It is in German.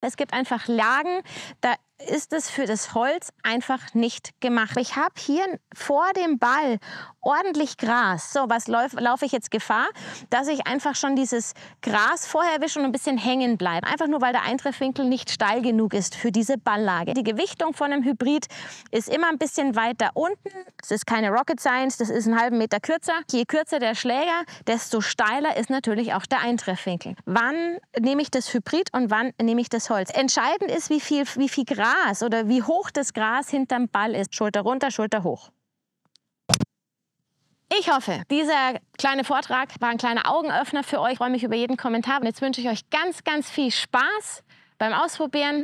Es gibt einfach Lagen, da ist es für das Holz einfach nicht gemacht. Ich habe hier vor dem Ball ordentlich Gras. So, was laufe ich jetzt Gefahr? Dass ich einfach schon dieses Gras vorher erwische und ein bisschen hängen bleibe. Einfach nur, weil der Eintreffwinkel nicht steil genug ist für diese Balllage. Die Gewichtung von einem Hybrid ist immer ein bisschen weiter unten. Das ist keine Rocket Science, das ist einen halben Meter kürzer. Je kürzer der Schläger, desto steiler ist natürlich auch der Eintreffwinkel. Wann nehme ich das Hybrid und wann nehme ich das Holz? Entscheidend ist, wie viel, wie viel Gras Gras oder wie hoch das Gras hinterm Ball ist. Schulter runter, Schulter hoch. Ich hoffe, dieser kleine Vortrag war ein kleiner Augenöffner für euch. Ich freue mich über jeden Kommentar. Und jetzt wünsche ich euch ganz, ganz viel Spaß beim Ausprobieren